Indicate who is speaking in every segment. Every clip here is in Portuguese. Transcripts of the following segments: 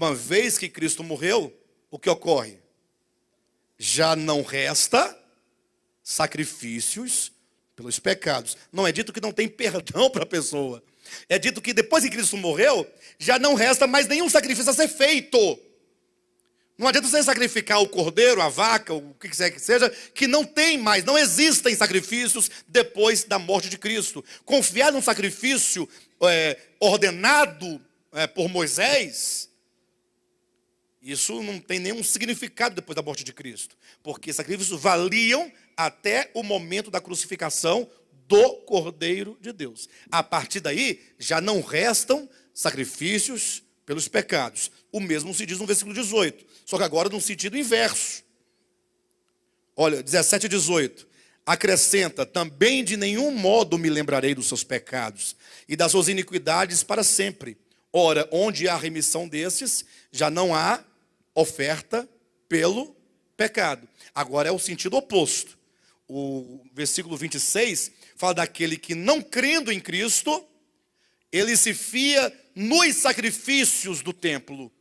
Speaker 1: Uma vez que Cristo morreu, o que ocorre? Já não resta sacrifícios pelos pecados. Não é dito que não tem perdão para a pessoa. É dito que depois que Cristo morreu, já não resta mais nenhum sacrifício a ser feito. Não adianta você sacrificar o cordeiro, a vaca, o que quiser que seja, que não tem mais, não existem sacrifícios depois da morte de Cristo. Confiar num sacrifício é, ordenado é, por Moisés isso não tem nenhum significado depois da morte de Cristo, porque sacrifícios valiam até o momento da crucificação do Cordeiro de Deus. A partir daí, já não restam sacrifícios pelos pecados. O mesmo se diz no versículo 18, só que agora num sentido inverso. Olha, 17 e 18. Acrescenta: Também de nenhum modo me lembrarei dos seus pecados e das suas iniquidades para sempre. Ora, onde há remissão desses, já não há oferta pelo pecado. Agora é o sentido oposto. O versículo 26 fala daquele que, não crendo em Cristo, ele se fia nos sacrifícios do templo.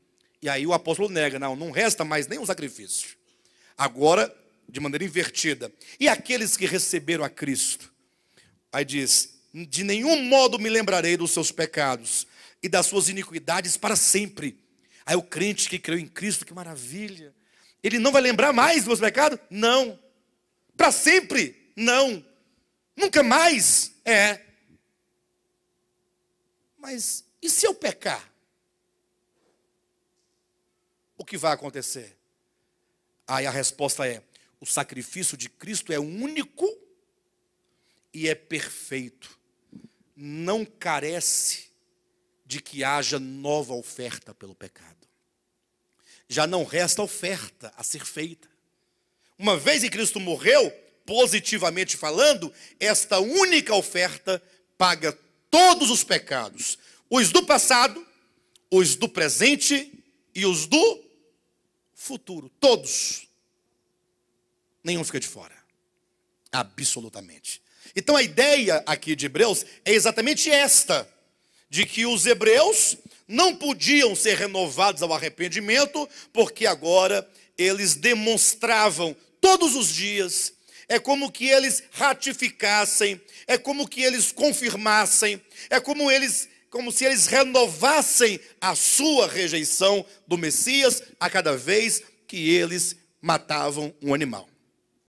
Speaker 1: E aí o apóstolo nega: não, não resta mais nenhum sacrifício. Agora, de maneira invertida. E aqueles que receberam a Cristo? Aí diz: de nenhum modo me lembrarei dos seus pecados e das suas iniquidades para sempre Aí o crente que creu em Cristo, que maravilha. Ele não vai lembrar mais do meus pecado? Não. Para sempre? Não. Nunca mais? É. Mas e se eu pecar? O que vai acontecer? Aí a resposta é: o sacrifício de Cristo é único e é perfeito. Não carece de que haja nova oferta pelo pecado. Já não resta oferta a ser feita. Uma vez que Cristo morreu, positivamente falando, esta única oferta paga todos os pecados: os do passado, os do presente e os do futuro. Todos. Nenhum fica de fora. Absolutamente. Então a ideia aqui de Hebreus é exatamente esta de que os hebreus não podiam ser renovados ao arrependimento, porque agora eles demonstravam todos os dias, é como que eles ratificassem, é como que eles confirmassem, é como eles como se eles renovassem a sua rejeição do Messias a cada vez que eles matavam um animal.